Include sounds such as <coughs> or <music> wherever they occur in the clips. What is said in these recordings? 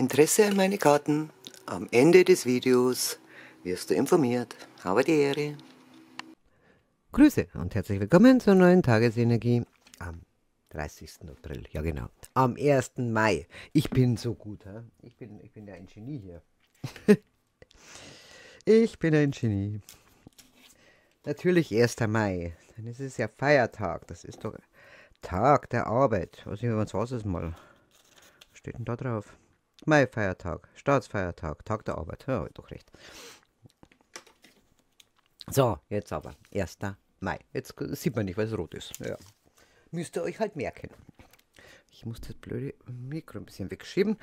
Interesse an meine Karten. Am Ende des Videos wirst du informiert. Habe die Ehre. Grüße und herzlich willkommen zur neuen Tagesenergie am 30. April. Ja genau, am 1. Mai. Ich bin so gut, ha? Ich bin, ich bin ja ein Genie hier. <laughs> ich bin ein Genie. Natürlich 1. Mai. Dann ist es ja Feiertag. Das ist doch Tag der Arbeit. Also, was war es mal? Was steht denn da drauf? Mai-Feiertag, Staatsfeiertag, Tag der Arbeit. Ja, doch recht. So, jetzt aber. 1. Mai. Jetzt sieht man nicht, weil es rot ist. Ja. Müsst ihr euch halt merken. Ich muss das blöde Mikro ein bisschen wegschieben,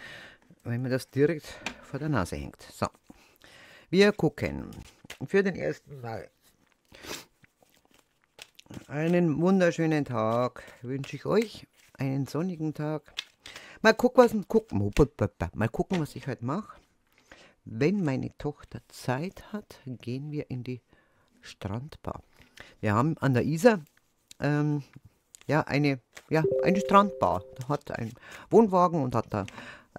weil mir das direkt vor der Nase hängt. So. Wir gucken für den 1. Mai. Einen wunderschönen Tag wünsche ich euch. Einen sonnigen Tag. Mal gucken, was, gucken, mal gucken, was ich heute mache. Wenn meine Tochter Zeit hat, gehen wir in die Strandbar. Wir haben an der Isar ähm, ja, eine, ja, eine Strandbar. Da hat ein Wohnwagen und hat da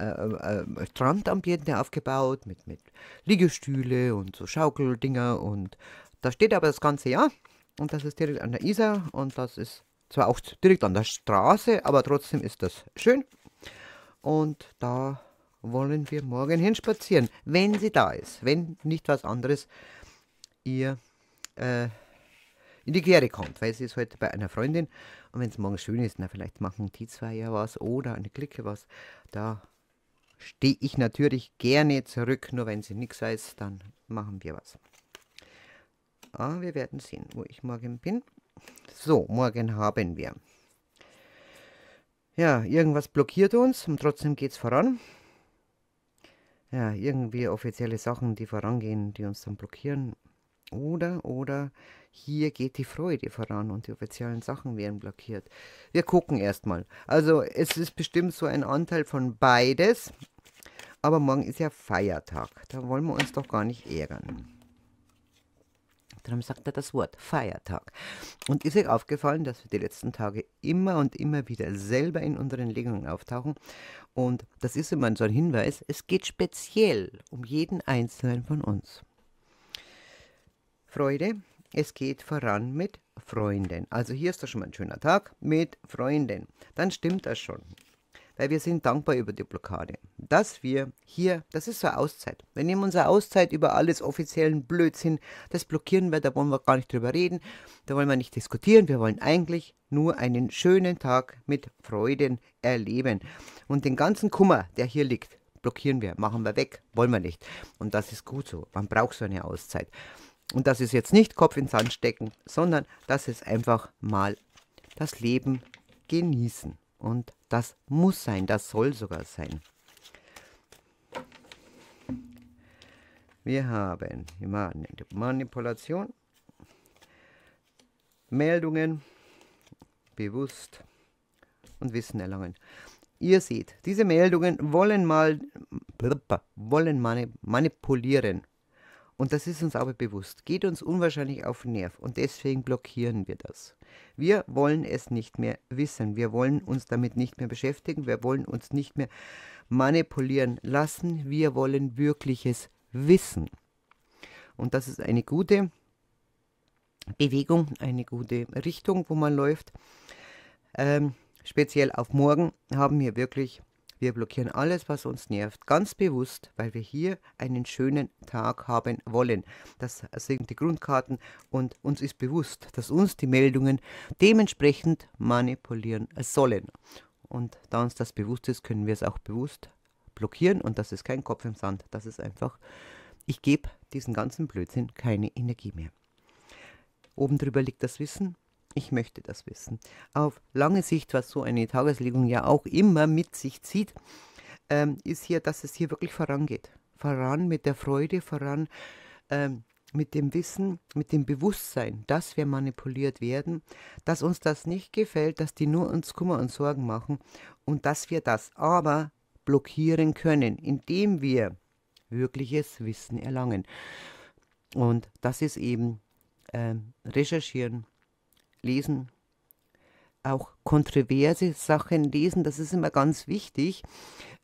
äh, äh, äh, Strandambiente aufgebaut mit, mit Liegestühle und so Schaukeldinger. Und da steht aber das ganze Jahr. Und das ist direkt an der Isar und das ist zwar auch direkt an der Straße, aber trotzdem ist das schön. Und da wollen wir morgen hinspazieren, wenn sie da ist, wenn nicht was anderes ihr äh, in die Quere kommt, weil sie ist heute bei einer Freundin und wenn es morgen schön ist, na vielleicht machen die zwei ja was oder eine Clique was. Da stehe ich natürlich gerne zurück, nur wenn sie nichts weiß, dann machen wir was. Aber ah, wir werden sehen, wo ich morgen bin. So, morgen haben wir ja, irgendwas blockiert uns und trotzdem geht es voran. Ja, irgendwie offizielle Sachen, die vorangehen, die uns dann blockieren. Oder, oder hier geht die Freude voran und die offiziellen Sachen werden blockiert. Wir gucken erstmal. Also es ist bestimmt so ein Anteil von beides. Aber morgen ist ja Feiertag. Da wollen wir uns doch gar nicht ärgern. Darum sagt er das Wort Feiertag. Und ist euch aufgefallen, dass wir die letzten Tage immer und immer wieder selber in unseren Legungen auftauchen? Und das ist immer so ein Hinweis, es geht speziell um jeden einzelnen von uns. Freude, es geht voran mit Freunden. Also hier ist doch schon mal ein schöner Tag mit Freunden. Dann stimmt das schon weil wir sind dankbar über die Blockade. Dass wir hier, das ist so eine Auszeit. Wir nehmen unsere Auszeit über alles offiziellen Blödsinn, das blockieren wir, da wollen wir gar nicht drüber reden, da wollen wir nicht diskutieren, wir wollen eigentlich nur einen schönen Tag mit Freuden erleben. Und den ganzen Kummer, der hier liegt, blockieren wir, machen wir weg, wollen wir nicht. Und das ist gut so, man braucht so eine Auszeit. Und das ist jetzt nicht Kopf ins Sand stecken, sondern das ist einfach mal das Leben genießen. Und das muss sein, das soll sogar sein. Wir haben Manipulation, Meldungen, bewusst und Wissen erlangen. Ihr seht, diese Meldungen wollen mal wollen manipulieren. Und das ist uns aber bewusst, geht uns unwahrscheinlich auf den Nerv und deswegen blockieren wir das. Wir wollen es nicht mehr wissen, wir wollen uns damit nicht mehr beschäftigen, wir wollen uns nicht mehr manipulieren lassen, wir wollen wirkliches Wissen. Und das ist eine gute Bewegung, eine gute Richtung, wo man läuft. Ähm, speziell auf morgen haben wir wirklich wir blockieren alles, was uns nervt, ganz bewusst, weil wir hier einen schönen Tag haben wollen. Das sind die Grundkarten und uns ist bewusst, dass uns die Meldungen dementsprechend manipulieren sollen. Und da uns das bewusst ist, können wir es auch bewusst blockieren und das ist kein Kopf im Sand. Das ist einfach, ich gebe diesen ganzen Blödsinn keine Energie mehr. Oben drüber liegt das Wissen, ich möchte das wissen. Auf lange Sicht, was so eine Tageslegung ja auch immer mit sich zieht, ähm, ist hier, dass es hier wirklich vorangeht. Voran mit der Freude, voran ähm, mit dem Wissen, mit dem Bewusstsein, dass wir manipuliert werden, dass uns das nicht gefällt, dass die nur uns Kummer und Sorgen machen und dass wir das aber blockieren können, indem wir wirkliches Wissen erlangen. Und das ist eben äh, recherchieren, lesen, auch kontroverse Sachen lesen, das ist immer ganz wichtig,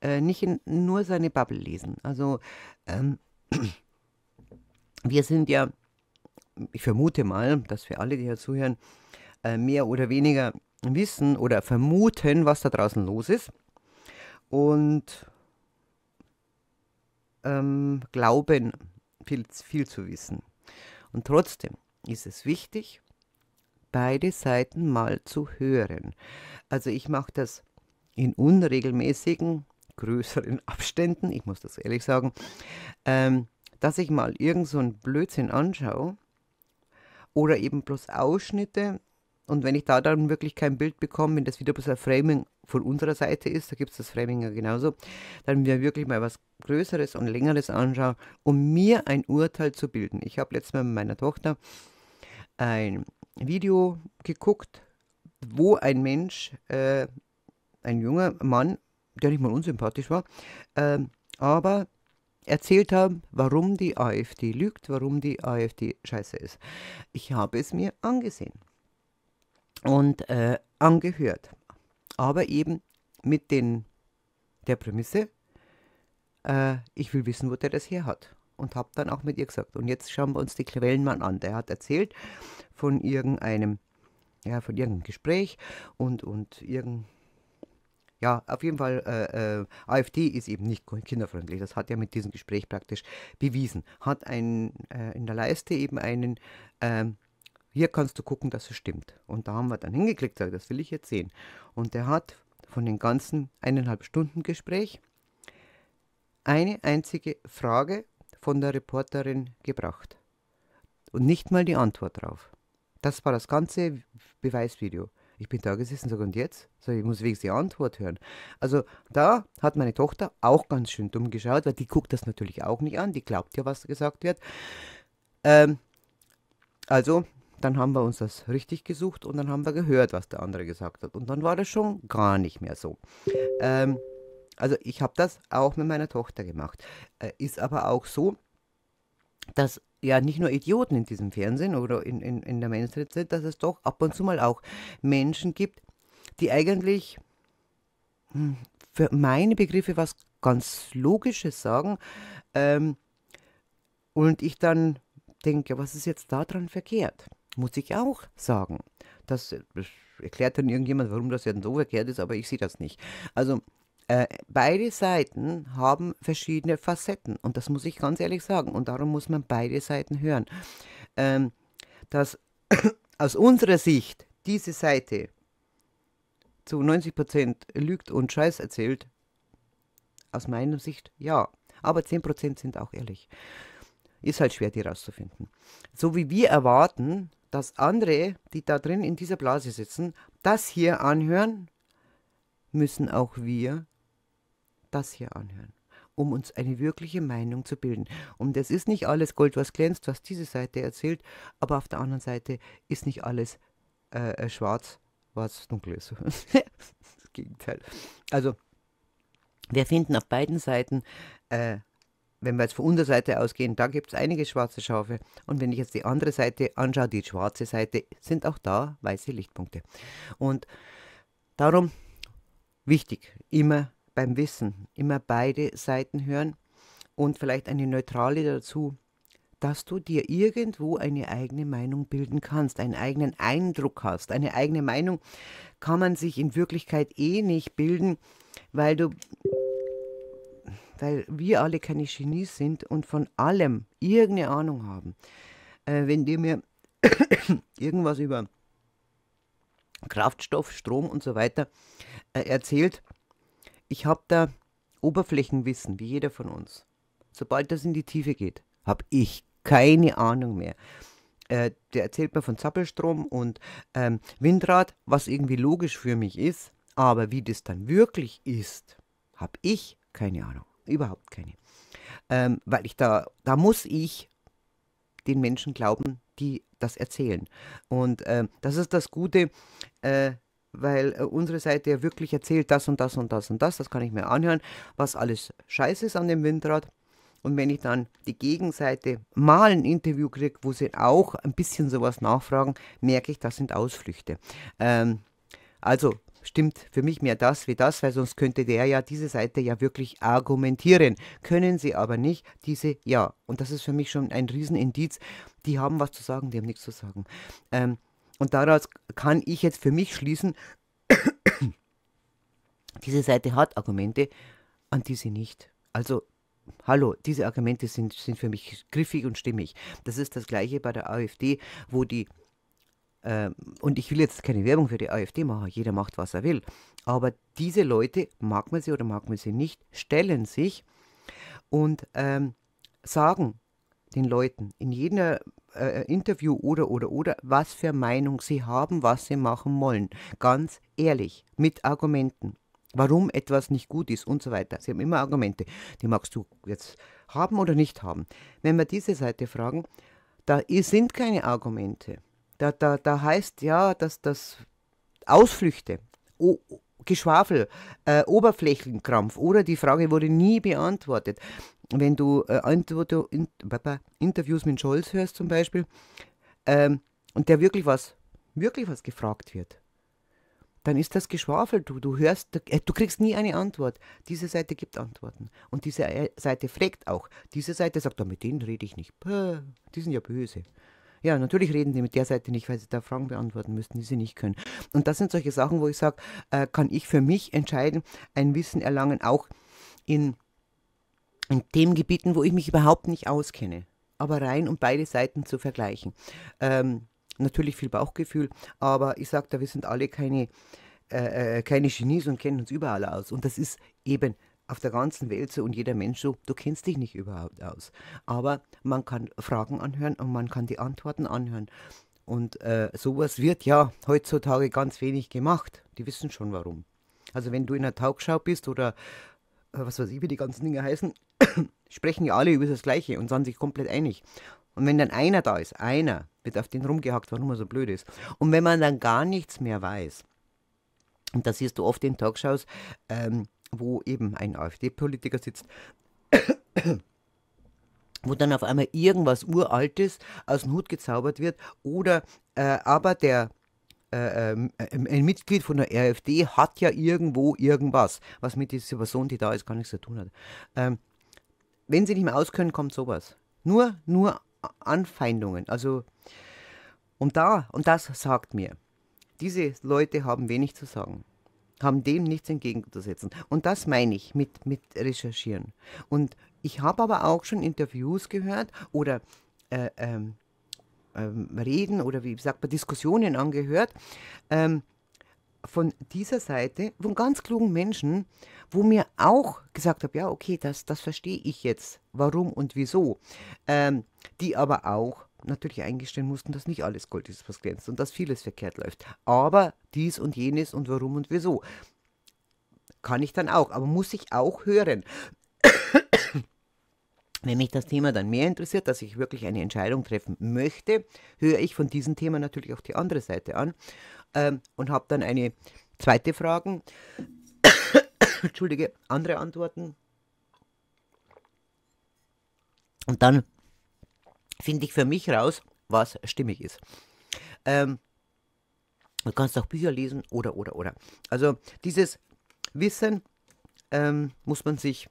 äh, nicht in, nur seine Bubble lesen. Also ähm, wir sind ja, ich vermute mal, dass wir alle, die hier zuhören, äh, mehr oder weniger wissen oder vermuten, was da draußen los ist. Und ähm, glauben viel, viel zu wissen. Und trotzdem ist es wichtig, beide Seiten mal zu hören. Also ich mache das in unregelmäßigen, größeren <laughs> Abständen, ich muss das ehrlich sagen, ähm, dass ich mal irgend so einen Blödsinn anschaue oder eben bloß Ausschnitte und wenn ich da dann wirklich kein Bild bekomme, wenn das wieder bloß ein Framing von unserer Seite ist, da gibt es das Framing ja genauso, dann mir wirklich mal was Größeres und Längeres anschauen, um mir ein Urteil zu bilden. Ich habe letztes Mal mit meiner Tochter ein Video geguckt, wo ein Mensch, äh, ein junger Mann, der nicht mal unsympathisch war, äh, aber erzählt haben, warum die AfD lügt, warum die AfD scheiße ist. Ich habe es mir angesehen und äh, angehört, aber eben mit den, der Prämisse, äh, ich will wissen, wo der das her hat und habe dann auch mit ihr gesagt, und jetzt schauen wir uns die Quellen an. Der hat erzählt von irgendeinem, ja, von irgendeinem Gespräch und, und irgendeinem ja, auf jeden Fall, äh, äh, AfD ist eben nicht kinderfreundlich. Das hat er mit diesem Gespräch praktisch bewiesen. Hat ein, äh, in der Leiste eben einen, ähm, hier kannst du gucken, dass es stimmt. Und da haben wir dann hingeklickt, gesagt, das will ich jetzt sehen. Und der hat von den ganzen eineinhalb Stunden Gespräch eine einzige Frage von der Reporterin gebracht. Und nicht mal die Antwort drauf. Das war das ganze Beweisvideo. Ich bin da gesessen und sag, und jetzt? So, ich muss wenigstens die Antwort hören. Also da hat meine Tochter auch ganz schön dumm geschaut, weil die guckt das natürlich auch nicht an, die glaubt ja, was gesagt wird. Ähm, also, dann haben wir uns das richtig gesucht und dann haben wir gehört, was der andere gesagt hat. Und dann war das schon gar nicht mehr so. Ähm, also ich habe das auch mit meiner Tochter gemacht. Äh, ist aber auch so, dass ja nicht nur Idioten in diesem Fernsehen oder in, in, in der Mainstream sind, dass es doch ab und zu mal auch Menschen gibt, die eigentlich hm, für meine Begriffe was ganz Logisches sagen ähm, und ich dann denke, was ist jetzt daran verkehrt? Muss ich auch sagen. Das, das erklärt dann irgendjemand, warum das jetzt so verkehrt ist, aber ich sehe das nicht. Also äh, beide Seiten haben verschiedene Facetten und das muss ich ganz ehrlich sagen und darum muss man beide Seiten hören. Ähm, dass <coughs> aus unserer Sicht diese Seite zu 90 lügt und Scheiß erzählt, aus meiner Sicht ja, aber 10 sind auch ehrlich. Ist halt schwer, die rauszufinden. So wie wir erwarten, dass andere, die da drin in dieser Blase sitzen, das hier anhören, müssen auch wir das hier anhören, um uns eine wirkliche Meinung zu bilden. Und es ist nicht alles Gold, was glänzt, was diese Seite erzählt, aber auf der anderen Seite ist nicht alles äh, äh schwarz, was dunkel ist. <laughs> das Gegenteil. Also, wir finden auf beiden Seiten äh, wenn wir jetzt von unserer Seite ausgehen, da gibt es einige schwarze Schafe. Und wenn ich jetzt die andere Seite anschaue, die schwarze Seite, sind auch da weiße Lichtpunkte. Und darum wichtig, immer beim Wissen immer beide Seiten hören und vielleicht eine neutrale dazu, dass du dir irgendwo eine eigene Meinung bilden kannst, einen eigenen Eindruck hast. Eine eigene Meinung kann man sich in Wirklichkeit eh nicht bilden, weil du weil wir alle keine Genies sind und von allem irgendeine Ahnung haben. Äh, wenn dir mir <coughs> irgendwas über Kraftstoff, Strom und so weiter äh, erzählt, ich habe da Oberflächenwissen, wie jeder von uns. Sobald das in die Tiefe geht, habe ich keine Ahnung mehr. Äh, der erzählt mir von Zappelstrom und ähm, Windrad, was irgendwie logisch für mich ist, aber wie das dann wirklich ist, habe ich keine Ahnung. Überhaupt keine. Ähm, weil ich da, da muss ich den Menschen glauben, die das erzählen. Und äh, das ist das Gute. Äh, weil äh, unsere Seite ja wirklich erzählt, das und das und das und das, das kann ich mir anhören, was alles scheiße ist an dem Windrad. Und wenn ich dann die Gegenseite mal ein Interview kriege, wo sie auch ein bisschen sowas nachfragen, merke ich, das sind Ausflüchte. Ähm, also stimmt für mich mehr das wie das, weil sonst könnte der ja diese Seite ja wirklich argumentieren. Können sie aber nicht, diese ja. Und das ist für mich schon ein Riesenindiz. Die haben was zu sagen, die haben nichts zu sagen. Ähm, und daraus kann ich jetzt für mich schließen, <coughs> diese Seite hat Argumente, an diese nicht. Also, hallo, diese Argumente sind, sind für mich griffig und stimmig. Das ist das gleiche bei der AfD, wo die, äh, und ich will jetzt keine Werbung für die AfD machen, jeder macht, was er will, aber diese Leute, mag man sie oder mag man sie nicht, stellen sich und ähm, sagen, den Leuten in jeder äh, Interview oder oder oder, was für Meinung sie haben, was sie machen wollen. Ganz ehrlich, mit Argumenten. Warum etwas nicht gut ist und so weiter. Sie haben immer Argumente. Die magst du jetzt haben oder nicht haben. Wenn wir diese Seite fragen, da sind keine Argumente. Da, da, da heißt ja, dass das Ausflüchte, o, Geschwafel, äh, Oberflächenkrampf oder die Frage wurde nie beantwortet wenn du äh, Interviews mit Scholz hörst zum Beispiel, ähm, und der wirklich was, wirklich was gefragt wird, dann ist das geschwafelt. Du, du hörst, äh, du kriegst nie eine Antwort. Diese Seite gibt Antworten. Und diese äh, Seite fragt auch. Diese Seite sagt, oh, mit denen rede ich nicht. Die sind ja böse. Ja, natürlich reden die mit der Seite nicht, weil sie da Fragen beantworten müssten, die sie nicht können. Und das sind solche Sachen, wo ich sage, äh, kann ich für mich entscheiden, ein Wissen erlangen, auch in in Themengebieten, wo ich mich überhaupt nicht auskenne. Aber rein, um beide Seiten zu vergleichen. Ähm, natürlich viel Bauchgefühl, aber ich sage da, wir sind alle keine, äh, äh, keine Genies und kennen uns überall aus. Und das ist eben auf der ganzen Welt so und jeder Mensch so, du kennst dich nicht überhaupt aus. Aber man kann Fragen anhören und man kann die Antworten anhören. Und äh, sowas wird ja heutzutage ganz wenig gemacht. Die wissen schon warum. Also wenn du in einer Talkshow bist oder äh, was weiß ich, wie die ganzen Dinge heißen, <coughs> sprechen ja alle über das Gleiche und sind sich komplett einig. Und wenn dann einer da ist, einer, wird auf den rumgehackt, warum er so blöd ist. Und wenn man dann gar nichts mehr weiß, und das siehst du oft in Talkshows, ähm, wo eben ein AfD-Politiker sitzt, <coughs> wo dann auf einmal irgendwas Uraltes aus dem Hut gezaubert wird, oder äh, aber der äh, ähm, äh, ein Mitglied von der RFD hat ja irgendwo irgendwas, was mit dieser Person, die da ist, gar nichts zu tun hat. Ähm, wenn sie nicht mehr auskönnen, kommt sowas. Nur, nur Anfeindungen. Also, und da, und das sagt mir, diese Leute haben wenig zu sagen haben dem nichts entgegenzusetzen. Und das meine ich mit, mit Recherchieren. Und ich habe aber auch schon Interviews gehört oder äh, ähm, ähm, Reden oder wie sagt man, Diskussionen angehört, ähm, von dieser Seite, von ganz klugen Menschen, wo mir auch gesagt habe, ja, okay, das, das verstehe ich jetzt, warum und wieso, ähm, die aber auch natürlich eingestehen mussten, dass nicht alles Gold ist, was glänzt und dass vieles verkehrt läuft. Aber dies und jenes und warum und wieso. Kann ich dann auch, aber muss ich auch hören. Wenn mich das Thema dann mehr interessiert, dass ich wirklich eine Entscheidung treffen möchte, höre ich von diesem Thema natürlich auch die andere Seite an ähm, und habe dann eine zweite Frage, <coughs> entschuldige, andere Antworten. Und dann finde ich für mich raus, was stimmig ist. Ähm, du kannst auch Bücher lesen oder, oder, oder. Also dieses Wissen ähm, muss man sich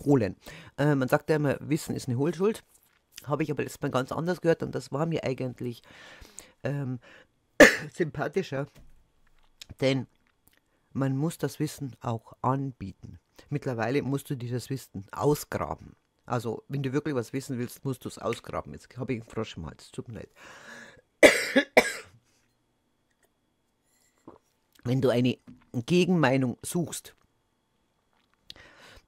holen. Äh, man sagt ja immer, Wissen ist eine Hohlschuld. Habe ich aber jetzt mal ganz anders gehört und das war mir eigentlich ähm, <coughs> sympathischer. Denn man muss das Wissen auch anbieten. Mittlerweile musst du dieses Wissen ausgraben. Also, wenn du wirklich was wissen willst, musst du es ausgraben. Jetzt habe ich einen Frosch im Hals, tut mir leid. <coughs> Wenn du eine Gegenmeinung suchst,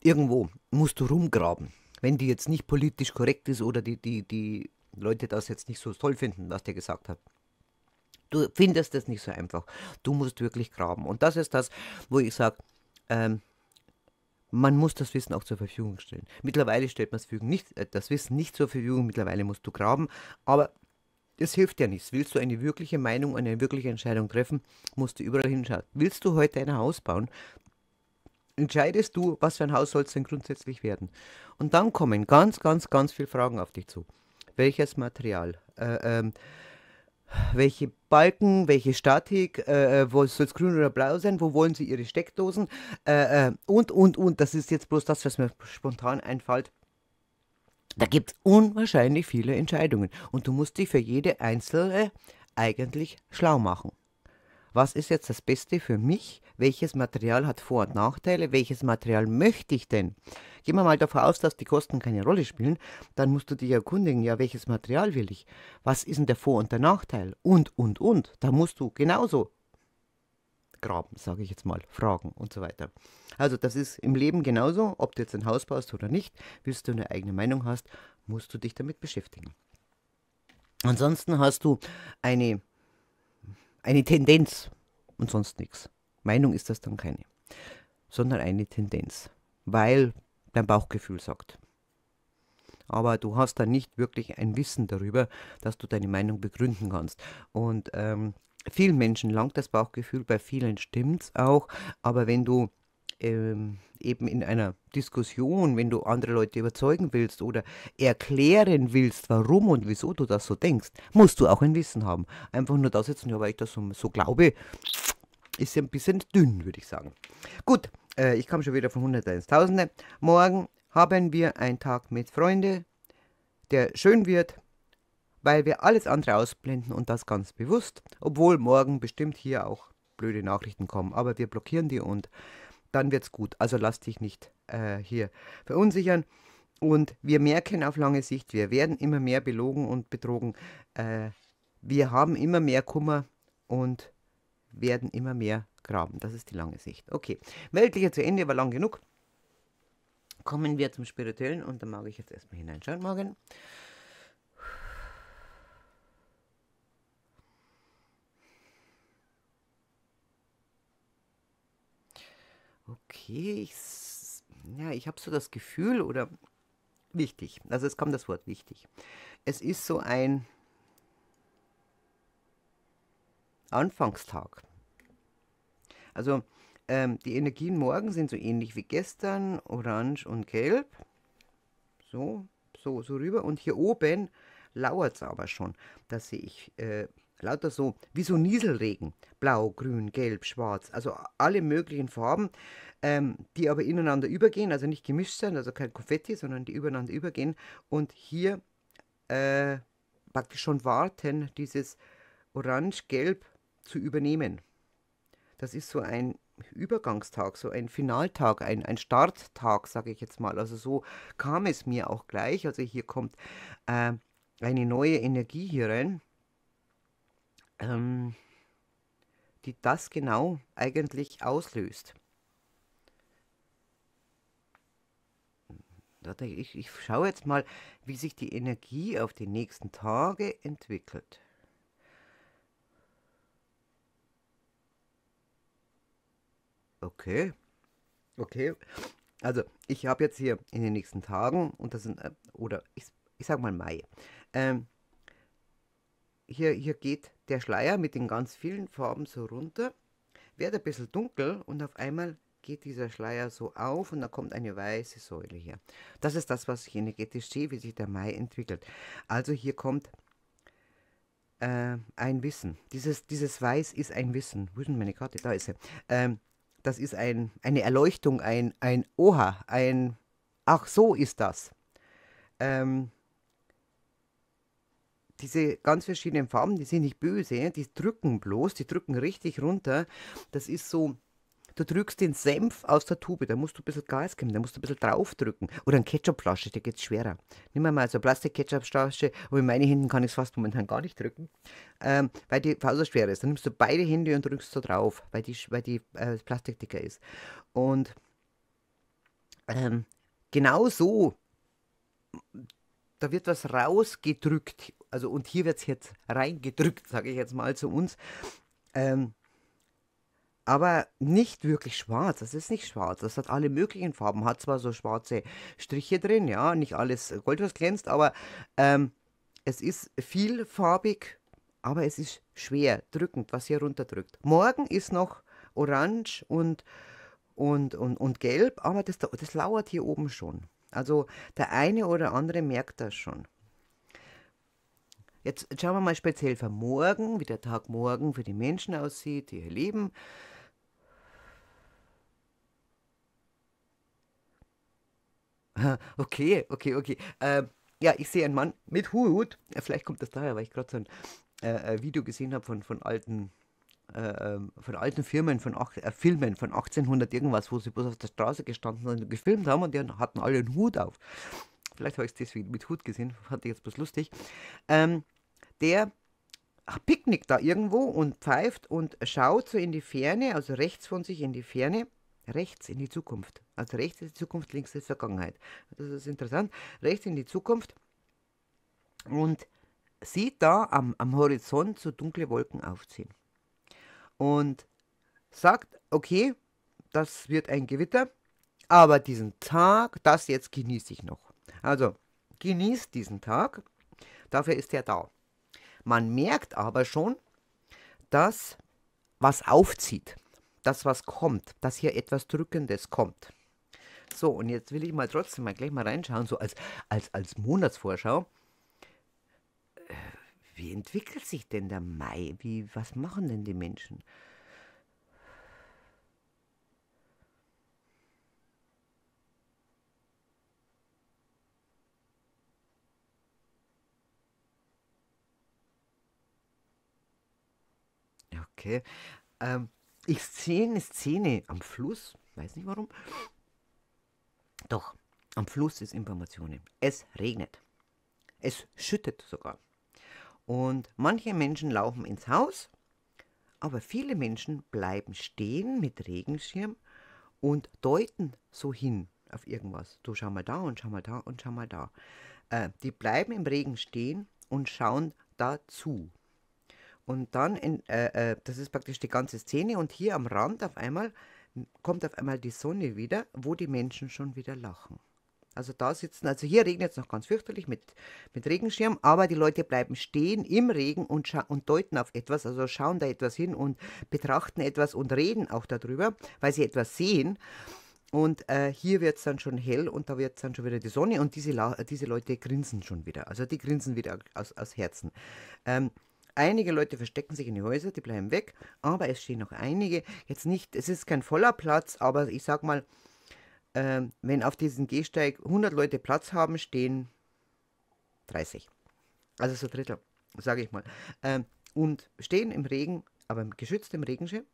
irgendwo musst du rumgraben. Wenn die jetzt nicht politisch korrekt ist oder die, die, die Leute das jetzt nicht so toll finden, was der gesagt hat. Du findest das nicht so einfach. Du musst wirklich graben. Und das ist das, wo ich sage, ähm, man muss das Wissen auch zur Verfügung stellen. Mittlerweile stellt man äh, das Wissen nicht zur Verfügung, mittlerweile musst du graben, aber es hilft ja nichts. Willst du eine wirkliche Meinung, eine wirkliche Entscheidung treffen, musst du überall hinschauen. Willst du heute ein Haus bauen, entscheidest du, was für ein Haus soll es denn grundsätzlich werden. Und dann kommen ganz, ganz, ganz viele Fragen auf dich zu. Welches Material? Äh, ähm, welche Balken, welche Statik, äh, äh soll es grün oder blau sein, wo wollen sie ihre Steckdosen äh, äh, und, und, und. Das ist jetzt bloß das, was mir spontan einfällt. Da gibt es unwahrscheinlich viele Entscheidungen und du musst dich für jede einzelne eigentlich schlau machen. Was ist jetzt das Beste für mich? welches Material hat Vor- und Nachteile, welches Material möchte ich denn? Gehen wir mal davon aus, dass die Kosten keine Rolle spielen, dann musst du dich erkundigen, ja, welches Material will ich? Was ist denn der Vor- und der Nachteil? Und, und, und. Da musst du genauso graben, sage ich jetzt mal, fragen und so weiter. Also das ist im Leben genauso, ob du jetzt ein Haus baust oder nicht, willst du eine eigene Meinung hast, musst du dich damit beschäftigen. Ansonsten hast du eine, eine Tendenz und sonst nichts. Meinung ist das dann keine, sondern eine Tendenz, weil dein Bauchgefühl sagt. Aber du hast dann nicht wirklich ein Wissen darüber, dass du deine Meinung begründen kannst. Und ähm, vielen Menschen langt das Bauchgefühl, bei vielen stimmt es auch, aber wenn du ähm, eben in einer Diskussion, wenn du andere Leute überzeugen willst oder erklären willst, warum und wieso du das so denkst, musst du auch ein Wissen haben. Einfach nur da sitzen, ja, weil ich das so, so glaube, ist ein bisschen dünn, würde ich sagen. Gut, äh, ich komme schon wieder von Hunderte ins Tausende. Morgen haben wir einen Tag mit Freunden, der schön wird, weil wir alles andere ausblenden und das ganz bewusst, obwohl morgen bestimmt hier auch blöde Nachrichten kommen, aber wir blockieren die und dann wird es gut. Also lass dich nicht äh, hier verunsichern. Und wir merken auf lange Sicht, wir werden immer mehr belogen und betrogen. Äh, wir haben immer mehr Kummer und werden immer mehr graben. Das ist die lange Sicht. Okay, weltlicher zu Ende war lang genug. Kommen wir zum Spirituellen und da mag ich jetzt erstmal hineinschauen morgen. Okay, ich, ja, ich habe so das Gefühl oder wichtig. Also es kommt das Wort wichtig. Es ist so ein Anfangstag. Also ähm, die Energien morgen sind so ähnlich wie gestern, orange und gelb. So, so, so rüber. Und hier oben lauert es aber schon. Das sehe ich äh, lauter so, wie so Nieselregen. Blau, grün, gelb, schwarz. Also alle möglichen Farben, ähm, die aber ineinander übergehen, also nicht gemischt sind, also kein Konfetti, sondern die übereinander übergehen. Und hier äh, praktisch schon warten, dieses orange-gelb zu übernehmen das ist so ein Übergangstag, so ein Finaltag, ein, ein Starttag, sage ich jetzt mal. Also so kam es mir auch gleich. Also hier kommt äh, eine neue Energie hier rein, ähm, die das genau eigentlich auslöst. Ich, ich schaue jetzt mal, wie sich die Energie auf die nächsten Tage entwickelt. Okay. Okay. Also, ich habe jetzt hier in den nächsten Tagen, und das sind, äh, oder ich, ich sag mal Mai, ähm, hier, hier geht der Schleier mit den ganz vielen Farben so runter, wird ein bisschen dunkel und auf einmal geht dieser Schleier so auf und da kommt eine weiße Säule her. Das ist das, was ich energetisch sehe, wie sich der Mai entwickelt. Also hier kommt äh, ein Wissen. Dieses, dieses Weiß ist ein Wissen. Wo ist denn meine Karte? Da ist sie. Ähm, das ist ein, eine Erleuchtung, ein, ein Oha, ein Ach, so ist das. Ähm, diese ganz verschiedenen Farben, die sind nicht böse, die drücken bloß, die drücken richtig runter. Das ist so du drückst den Senf aus der Tube, da musst du ein bisschen Gas geben, da musst du ein bisschen draufdrücken. Oder eine Ketchupflasche, da geht's schwerer. Nimm mal so eine Plastik-Ketchupflasche aber in meinen Händen kann ich es fast momentan gar nicht drücken, ähm, weil die Faust so schwer ist. Dann nimmst du beide Hände und drückst so drauf, weil die, weil die äh, Plastik dicker ist. Und ähm, genau so, da wird was rausgedrückt. Also, und hier wird es jetzt reingedrückt, sage ich jetzt mal zu uns. Ähm, aber nicht wirklich schwarz. Das ist nicht schwarz. Das hat alle möglichen Farben. Hat zwar so schwarze Striche drin, ja, nicht alles Gold, was glänzt, aber ähm, es ist vielfarbig, aber es ist schwer, drückend, was hier runterdrückt. Morgen ist noch orange und, und, und, und gelb, aber das, das lauert hier oben schon. Also der eine oder andere merkt das schon. Jetzt schauen wir mal speziell für morgen, wie der Tag morgen für die Menschen aussieht, die hier leben. <laughs> Okay, okay, okay. Ähm, ja, ich sehe einen Mann mit Hut. Vielleicht kommt das daher, weil ich gerade so ein äh, äh Video gesehen habe von, von alten äh, ähm, von alten Firmen, von ach, äh, Filmen von 1800 irgendwas, wo sie bloß auf der Straße gestanden sind und gefilmt haben und die hatten alle einen Hut auf. Vielleicht habe ich es deswegen mit Hut gesehen, fand ich jetzt bloß lustig. Ähm, der picknickt da irgendwo und pfeift und schaut so in die Ferne, also rechts von sich in die Ferne rechts in die Zukunft. Also rechts ist die Zukunft, links ist die Vergangenheit. Das ist interessant. Rechts in die Zukunft und sieht da am, am Horizont so dunkle Wolken aufziehen. Und sagt, okay, das wird ein Gewitter, aber diesen Tag, das jetzt genieße ich noch. Also genießt diesen Tag, dafür ist er da. Man merkt aber schon, dass was aufzieht dass was kommt, dass hier etwas Drückendes kommt. So, und jetzt will ich mal trotzdem mal gleich mal reinschauen, so als, als, als Monatsvorschau. Äh, wie entwickelt sich denn der Mai? Wie, was machen denn die Menschen? Okay. Ähm, ich sehe eine Szene am Fluss, weiß nicht warum. Doch, am Fluss ist Informationen. Es regnet. Es schüttet sogar. Und manche Menschen laufen ins Haus, aber viele Menschen bleiben stehen mit Regenschirm und deuten so hin auf irgendwas. Du schau mal da und schau mal da und schau mal da. Äh, die bleiben im Regen stehen und schauen dazu. Und dann, in, äh, äh, das ist praktisch die ganze Szene und hier am Rand auf einmal kommt auf einmal die Sonne wieder, wo die Menschen schon wieder lachen. Also da sitzen, also hier regnet es noch ganz fürchterlich mit, mit Regenschirm, aber die Leute bleiben stehen im Regen und, und deuten auf etwas, also schauen da etwas hin und betrachten etwas und reden auch darüber, weil sie etwas sehen. Und äh, hier wird es dann schon hell und da wird es dann schon wieder die Sonne und diese, La diese Leute grinsen schon wieder. Also die grinsen wieder aus, aus Herzen. Ähm, Einige Leute verstecken sich in die Häuser, die bleiben weg, aber es stehen noch einige. Jetzt nicht, es ist kein voller Platz, aber ich sag mal, äh, wenn auf diesem Gehsteig 100 Leute Platz haben, stehen 30. Also so Drittel, sage ich mal. Ähm, und stehen im Regen, aber geschützt im Regenschirm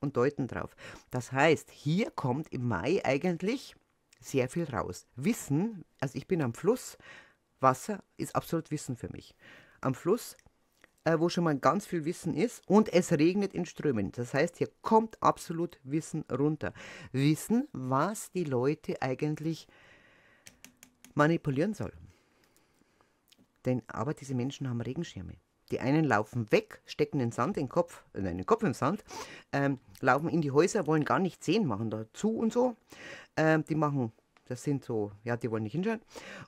und deuten drauf. Das heißt, hier kommt im Mai eigentlich sehr viel raus. Wissen, also ich bin am Fluss, Wasser ist absolut Wissen für mich. Am Fluss äh, wo schon mal ganz viel Wissen ist und es regnet in Strömen. Das heißt, hier kommt absolut Wissen runter. Wissen, was die Leute eigentlich manipulieren soll. Denn aber diese Menschen haben Regenschirme. Die einen laufen weg, stecken den Sand in den Kopf, äh, nein, den Kopf im Sand, ähm, laufen in die Häuser, wollen gar nicht sehen, machen dazu und so. Ähm, die machen, das sind so, ja, die wollen nicht hinschauen.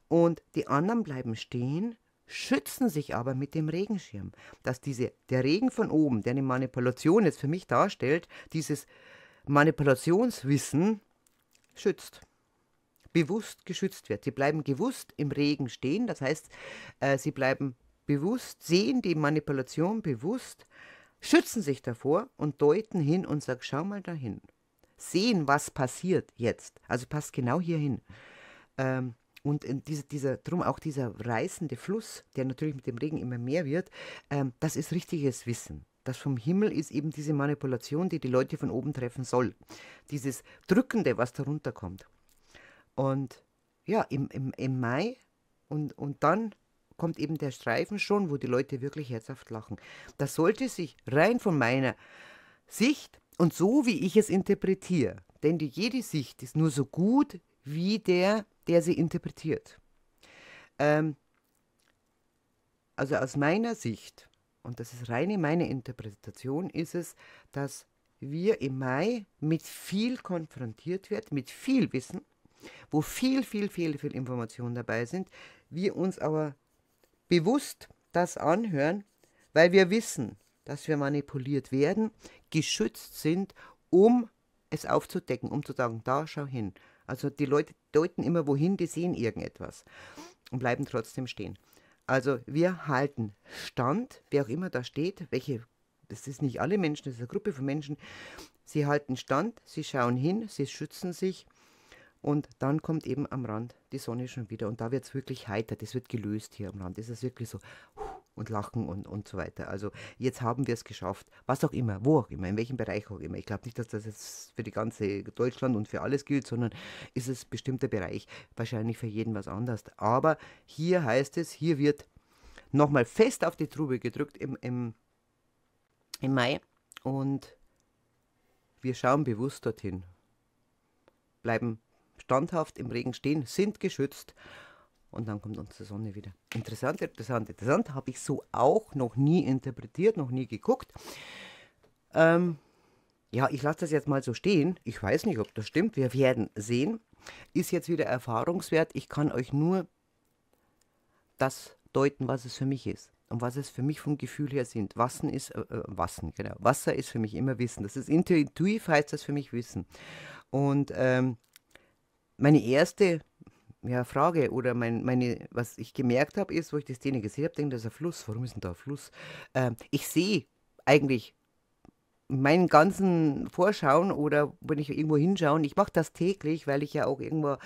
Und die anderen bleiben stehen schützen sich aber mit dem Regenschirm, dass diese, der Regen von oben, der eine Manipulation jetzt für mich darstellt, dieses Manipulationswissen schützt bewusst geschützt wird. Sie bleiben gewusst im Regen stehen, das heißt, äh, sie bleiben bewusst, sehen die Manipulation bewusst, schützen sich davor und deuten hin und sagen, schau mal dahin. Sehen, was passiert jetzt. Also passt genau hierhin. Ähm, und diese, dieser, drum auch dieser reißende Fluss, der natürlich mit dem Regen immer mehr wird, ähm, das ist richtiges Wissen. Das vom Himmel ist eben diese Manipulation, die die Leute von oben treffen soll. Dieses Drückende, was darunter kommt. Und ja, im, im, im Mai und, und dann kommt eben der Streifen schon, wo die Leute wirklich herzhaft lachen. Das sollte sich rein von meiner Sicht und so, wie ich es interpretiere, denn die, jede Sicht ist nur so gut wie der der sie interpretiert. Ähm, also aus meiner Sicht, und das ist reine meine Interpretation, ist es, dass wir im Mai mit viel konfrontiert werden, mit viel Wissen, wo viel, viel, viel, viel Informationen dabei sind, wir uns aber bewusst das anhören, weil wir wissen, dass wir manipuliert werden, geschützt sind, um es aufzudecken, um zu sagen, da schau hin, also die Leute deuten immer wohin, die sehen irgendetwas und bleiben trotzdem stehen. Also wir halten Stand, wer auch immer da steht, welche, das ist nicht alle Menschen, das ist eine Gruppe von Menschen, sie halten Stand, sie schauen hin, sie schützen sich und dann kommt eben am Rand die Sonne schon wieder und da wird es wirklich heiter, das wird gelöst hier am Rand, das ist wirklich so und lachen und, und so weiter. Also jetzt haben wir es geschafft, was auch immer, wo auch immer, in welchem Bereich auch immer. Ich glaube nicht, dass das jetzt für die ganze Deutschland und für alles gilt, sondern ist es ein bestimmter Bereich, wahrscheinlich für jeden was anders. Aber hier heißt es, hier wird nochmal fest auf die Trube gedrückt im, im, im Mai und wir schauen bewusst dorthin, bleiben standhaft im Regen stehen, sind geschützt und dann kommt unsere Sonne wieder. Interessant, interessant, interessant. Habe ich so auch noch nie interpretiert, noch nie geguckt. Ähm, ja, ich lasse das jetzt mal so stehen. Ich weiß nicht, ob das stimmt. Wir werden sehen. Ist jetzt wieder erfahrungswert. Ich kann euch nur das deuten, was es für mich ist. Und was es für mich vom Gefühl her sind. Wassen ist, äh, äh Wassen, genau. Wasser ist für mich immer Wissen. Das ist intuitiv, heißt das für mich Wissen. Und ähm, meine erste ja, Frage oder mein, meine, was ich gemerkt habe, ist, wo ich die Szene gesehen habe, denke, das ist ein Fluss. Warum ist denn da ein Fluss? Ähm, ich sehe eigentlich meinen ganzen Vorschauen oder wenn ich irgendwo hinschaue, ich mache das täglich, weil ich ja auch irgendwo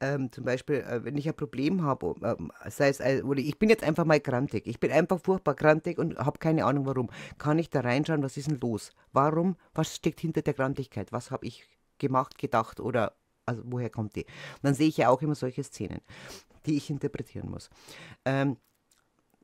ähm, zum Beispiel, äh, wenn ich ein Problem habe, ähm, sei es, äh, oder ich bin jetzt einfach mal krantig, ich bin einfach furchtbar krantig und habe keine Ahnung warum, kann ich da reinschauen, was ist denn los? Warum? Was steckt hinter der Krantigkeit? Was habe ich gemacht, gedacht oder also woher kommt die? Und dann sehe ich ja auch immer solche Szenen, die ich interpretieren muss. Ähm,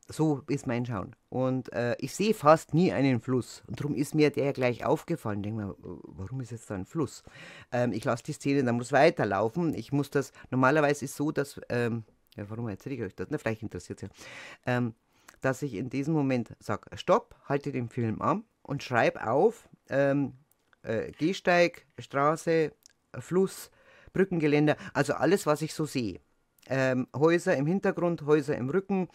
so ist mein Schauen. Und äh, ich sehe fast nie einen Fluss. Und darum ist mir der gleich aufgefallen. Ich denke mir, warum ist jetzt da ein Fluss? Ähm, ich lasse die Szene, dann muss weiterlaufen. Ich muss das, normalerweise ist so, dass, ähm, ja, warum erzähle ich euch das? Na, vielleicht interessiert es ja. Ähm, dass ich in diesem Moment sage, stopp, halte den Film an und schreibe auf, ähm, äh, Gehsteig, Straße, Fluss, Brückengeländer, also alles, was ich so sehe. Ähm, Häuser im Hintergrund, Häuser im Rücken,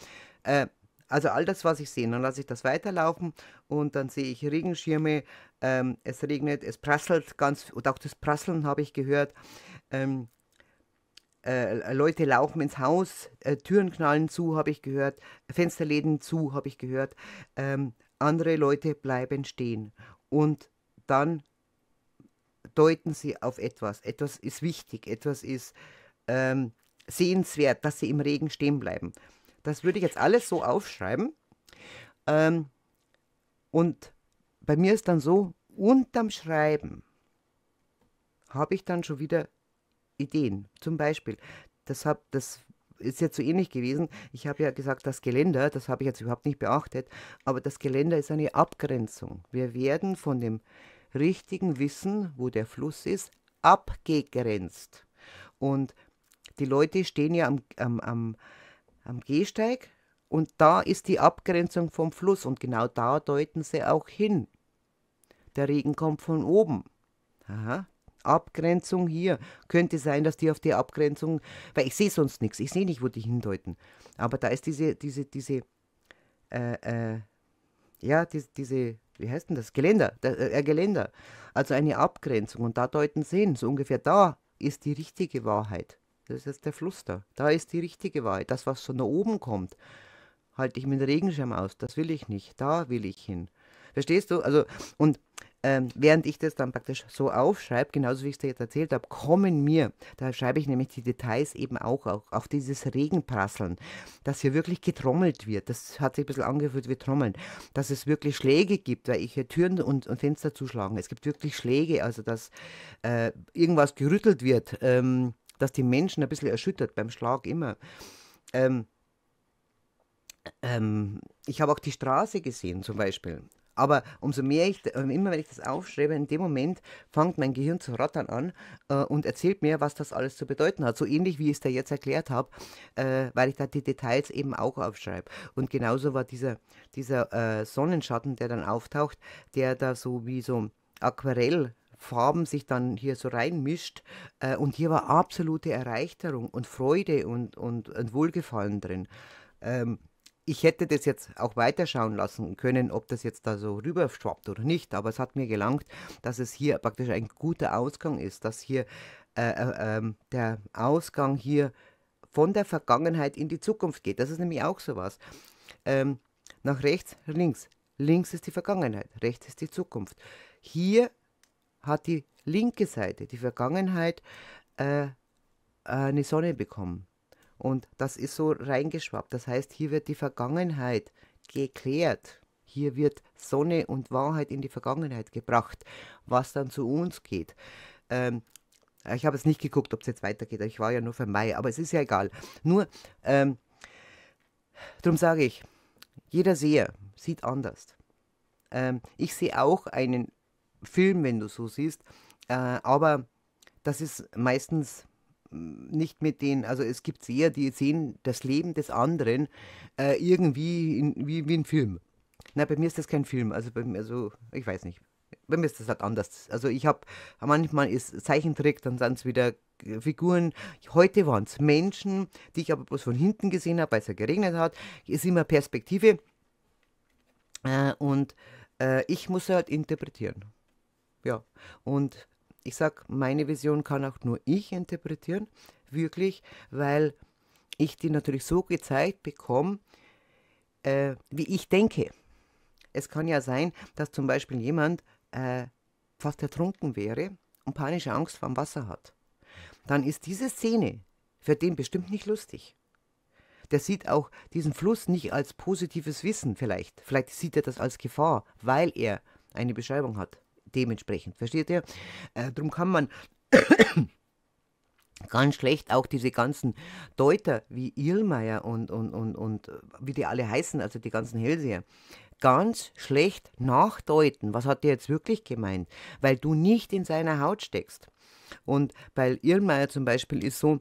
äh, also all das, was ich sehe. Dann lasse ich das weiterlaufen und dann sehe ich Regenschirme, ähm, es regnet, es prasselt ganz, und auch das Prasseln habe ich gehört. Ähm, äh, Leute laufen ins Haus, äh, Türen knallen zu, habe ich gehört, Fensterläden zu, habe ich gehört. Ähm, andere Leute bleiben stehen. Und dann deuten sie auf etwas. Etwas ist wichtig, etwas ist ähm, sehenswert, dass sie im Regen stehen bleiben. Das würde ich jetzt alles so aufschreiben. Ähm, und bei mir ist dann so, unterm Schreiben habe ich dann schon wieder Ideen. Zum Beispiel, das, hab, das ist jetzt so ähnlich gewesen. Ich habe ja gesagt, das Geländer, das habe ich jetzt überhaupt nicht beachtet, aber das Geländer ist eine Abgrenzung. Wir werden von dem richtigen Wissen, wo der Fluss ist, abgegrenzt. Und die Leute stehen ja am, am, am, am Gehsteig und da ist die Abgrenzung vom Fluss und genau da deuten sie auch hin. Der Regen kommt von oben. Aha. Abgrenzung hier. Könnte sein, dass die auf die Abgrenzung, weil ich sehe sonst nichts, ich sehe nicht, wo die hindeuten. Aber da ist diese, diese, diese, äh, äh, ja, diese, diese wie heißt denn das? Geländer, der, äh, äh, Geländer. Also eine Abgrenzung und da deuten sie hin, so ungefähr da ist die richtige Wahrheit. Das ist jetzt der Fluss da. Da ist die richtige Wahrheit. Das, was von da oben kommt, halte ich mit dem Regenschirm aus. Das will ich nicht. Da will ich hin. Verstehst du? Also, und ähm, während ich das dann praktisch so aufschreibe, genauso wie ich es dir jetzt erzählt habe, kommen mir, da schreibe ich nämlich die Details eben auch, auch, auch dieses Regenprasseln, dass hier wirklich getrommelt wird. Das hat sich ein bisschen angefühlt wie Trommeln. Dass es wirklich Schläge gibt, weil ich hier Türen und, und Fenster zuschlagen. Es gibt wirklich Schläge, also dass äh, irgendwas gerüttelt wird, ähm, dass die Menschen ein bisschen erschüttert, beim Schlag immer. Ähm, ähm ich habe auch die Straße gesehen, zum Beispiel. Aber umso mehr ich, äh, immer wenn ich das aufschreibe, in dem Moment fängt mein Gehirn zu rattern an äh, und erzählt mir, was das alles zu bedeuten hat. So ähnlich wie ich es da jetzt erklärt habe, äh, weil ich da die Details eben auch aufschreibe. Und genauso war dieser, dieser äh, Sonnenschatten, der dann auftaucht, der da so wie so Aquarell Farben sich dann hier so reinmischt. Äh, und hier war absolute Erleichterung und Freude und, und, und Wohlgefallen drin. Ähm, ich hätte das jetzt auch weiterschauen lassen können, ob das jetzt da so rüber schwappt oder nicht, aber es hat mir gelangt, dass es hier praktisch ein guter Ausgang ist, dass hier äh, äh, ähm, der Ausgang hier von der Vergangenheit in die Zukunft geht. Das ist nämlich auch sowas. Ähm, nach rechts, links. Links ist die Vergangenheit, rechts ist die Zukunft. Hier hat die linke Seite, die Vergangenheit, äh, eine Sonne bekommen. Und das ist so reingeschwappt. Das heißt, hier wird die Vergangenheit geklärt. Hier wird Sonne und Wahrheit in die Vergangenheit gebracht, was dann zu uns geht. Ähm, ich habe es nicht geguckt, ob es jetzt weitergeht. Ich war ja nur für Mai, aber es ist ja egal. Nur, ähm, darum sage ich, jeder Seher sieht anders. Ähm, ich sehe auch einen Film, wenn du so siehst, äh, aber das ist meistens nicht mit denen, also es gibt sehr, die sehen das Leben des anderen äh, irgendwie in, wie, wie ein Film. Na, bei mir ist das kein Film, also bei mir, also ich weiß nicht. Bei mir ist das halt anders. Also ich habe, manchmal ist Zeichentrick, dann sind es wieder Figuren. Heute waren es Menschen, die ich aber bloß von hinten gesehen habe, weil es ja geregnet hat. Ist immer Perspektive. Äh, und äh, ich muss halt interpretieren. Ja, und ich sage, meine Vision kann auch nur ich interpretieren, wirklich, weil ich die natürlich so gezeigt bekomme, äh, wie ich denke. Es kann ja sein, dass zum Beispiel jemand äh, fast ertrunken wäre und panische Angst vor dem Wasser hat. Dann ist diese Szene für den bestimmt nicht lustig. Der sieht auch diesen Fluss nicht als positives Wissen vielleicht. Vielleicht sieht er das als Gefahr, weil er eine Beschreibung hat dementsprechend. Versteht ihr? Äh, drum kann man <coughs> ganz schlecht auch diese ganzen Deuter wie Irlmeier und, und, und, und äh, wie die alle heißen, also die ganzen Hellseher, ganz schlecht nachdeuten. Was hat der jetzt wirklich gemeint? Weil du nicht in seiner Haut steckst. Und bei Irlmeier zum Beispiel ist so,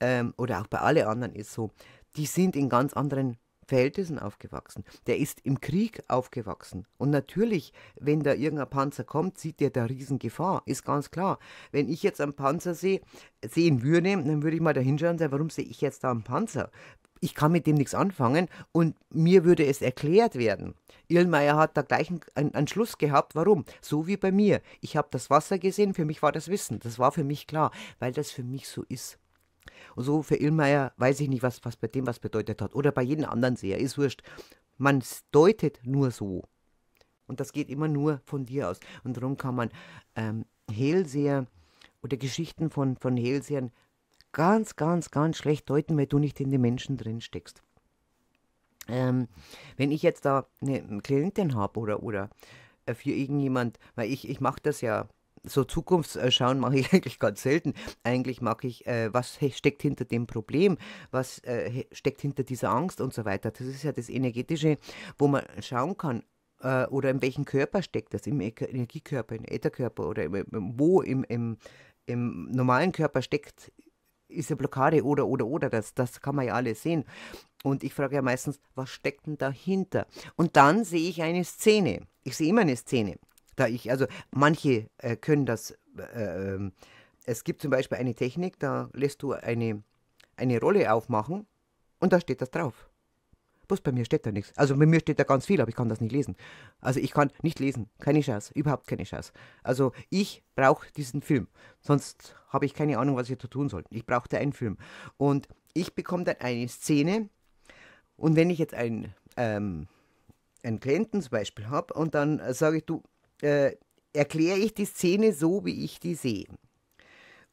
ähm, oder auch bei allen anderen ist so, die sind in ganz anderen Verhältnissen aufgewachsen. Der ist im Krieg aufgewachsen. Und natürlich, wenn da irgendein Panzer kommt, sieht der da Riesengefahr. Ist ganz klar. Wenn ich jetzt einen Panzer sehe, sehen würde, dann würde ich mal da hinschauen und sagen, warum sehe ich jetzt da einen Panzer? ich kann mit dem nichts anfangen und mir würde es erklärt werden. Irlmeier hat da gleich einen, einen Schluss gehabt. Warum? So wie bei mir. Ich habe das Wasser gesehen, für mich war das Wissen. Das war für mich klar, weil das für mich so ist. Und so für Illmeier weiß ich nicht, was, was bei dem was bedeutet hat. Oder bei jedem anderen Seher, ist wurscht. Man deutet nur so. Und das geht immer nur von dir aus. Und darum kann man ähm, Hehlseher oder Geschichten von, von Hellsehern ganz, ganz, ganz schlecht deuten, weil du nicht in den Menschen drin steckst. Ähm, wenn ich jetzt da eine Klientin habe oder, oder äh, für irgendjemand, weil ich, ich mache das ja so Zukunftsschauen mache ich <laughs> eigentlich ganz selten. Eigentlich mag ich, äh, was steckt hinter dem Problem, was äh, steckt hinter dieser Angst und so weiter. Das ist ja das Energetische, wo man schauen kann, äh, oder in welchem Körper steckt das, im Energiekörper, im Ätherkörper oder im, wo im, im, im normalen Körper steckt, ist eine Blockade oder, oder, oder, das, das kann man ja alles sehen. Und ich frage ja meistens, was steckt denn dahinter? Und dann sehe ich eine Szene. Ich sehe immer eine Szene. Da ich, also manche äh, können das, äh, äh, es gibt zum Beispiel eine Technik, da lässt du eine, eine Rolle aufmachen und da steht das drauf. Bloß bei mir steht da nichts. Also bei mir steht da ganz viel, aber ich kann das nicht lesen. Also ich kann nicht lesen. Keine Chance. Überhaupt keine Chance. Also ich brauche diesen Film. Sonst habe ich keine Ahnung, was ich da tun soll. Ich brauchte einen Film. Und ich bekomme dann eine Szene. Und wenn ich jetzt einen, ähm, einen Klienten zum Beispiel habe und dann äh, sage ich, du, äh, erkläre ich die Szene so, wie ich die sehe.